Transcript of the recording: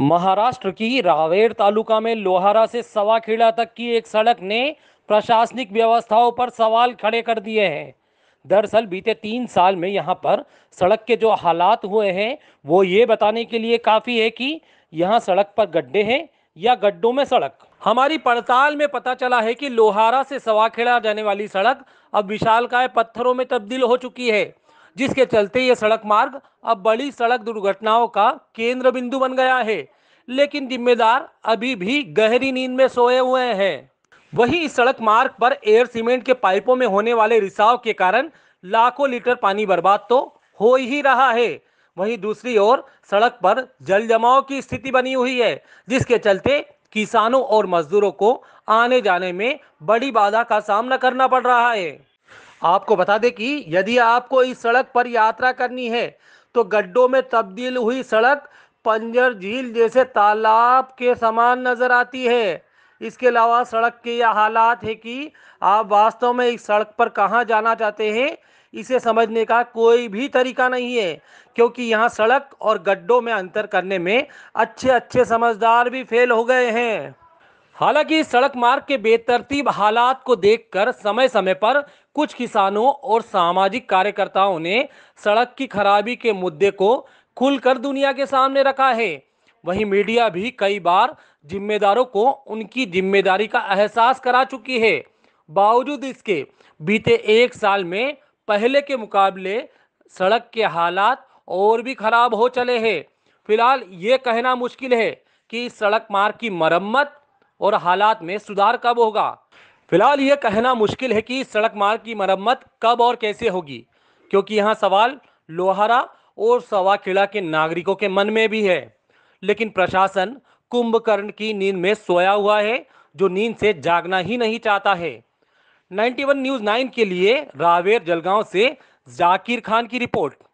महाराष्ट्र की रावेर तालुका में लोहारा से सवाखेड़ा तक की एक सड़क ने प्रशासनिक व्यवस्थाओं पर सवाल खड़े कर दिए हैं दरअसल बीते तीन साल में यहाँ पर सड़क के जो हालात हुए हैं वो ये बताने के लिए काफ़ी है कि यहाँ सड़क पर गड्ढे हैं या गड्ढों में सड़क हमारी पड़ताल में पता चला है कि लोहारा से सवाखेड़ा जाने वाली सड़क अब विशालकाय पत्थरों में तब्दील हो चुकी है जिसके चलते ये सड़क मार्ग अब बड़ी सड़क दुर्घटनाओं का केंद्र बिंदु बन गया है लेकिन जिम्मेदार अभी भी गहरी नींद में सोए हुए हैं वहीं इस सड़क मार्ग पर एयर सीमेंट के पाइपों में होने वाले रिसाव के कारण लाखों लीटर पानी बर्बाद तो हो ही रहा है वहीं दूसरी ओर सड़क पर जल जमाव की स्थिति बनी हुई है जिसके चलते किसानों और मजदूरों को आने जाने में बड़ी बाधा का सामना करना पड़ रहा है आपको बता दें कि यदि आपको इस सड़क पर यात्रा करनी है तो गड्ढों में तब्दील हुई सड़क पंजर झील जैसे तालाब के समान नज़र आती है इसके अलावा सड़क के यह हालात है कि आप वास्तव में इस सड़क पर कहाँ जाना चाहते हैं इसे समझने का कोई भी तरीका नहीं है क्योंकि यहाँ सड़क और गड्ढों में अंतर करने में अच्छे अच्छे समझदार भी फेल हो गए हैं हालांकि सड़क मार्ग के बेतरतीब हालात को देखकर समय समय पर कुछ किसानों और सामाजिक कार्यकर्ताओं ने सड़क की खराबी के मुद्दे को खुलकर दुनिया के सामने रखा है वहीं मीडिया भी कई बार जिम्मेदारों को उनकी जिम्मेदारी का एहसास करा चुकी है बावजूद इसके बीते एक साल में पहले के मुकाबले सड़क के हालात और भी खराब हो चले हैं फिलहाल ये कहना मुश्किल है कि सड़क मार्ग की मरम्मत और हालात में सुधार कब होगा फिलहाल ये कहना मुश्किल है कि सड़क मार्ग की मरम्मत कब और कैसे होगी क्योंकि यहाँ सवाल लोहारा और सवाखेड़ा के नागरिकों के मन में भी है लेकिन प्रशासन कुंभकर्ण की नींद में सोया हुआ है जो नींद से जागना ही नहीं चाहता है 91 न्यूज़ 9 के लिए रावेर जलगांव से जाकिर खान की रिपोर्ट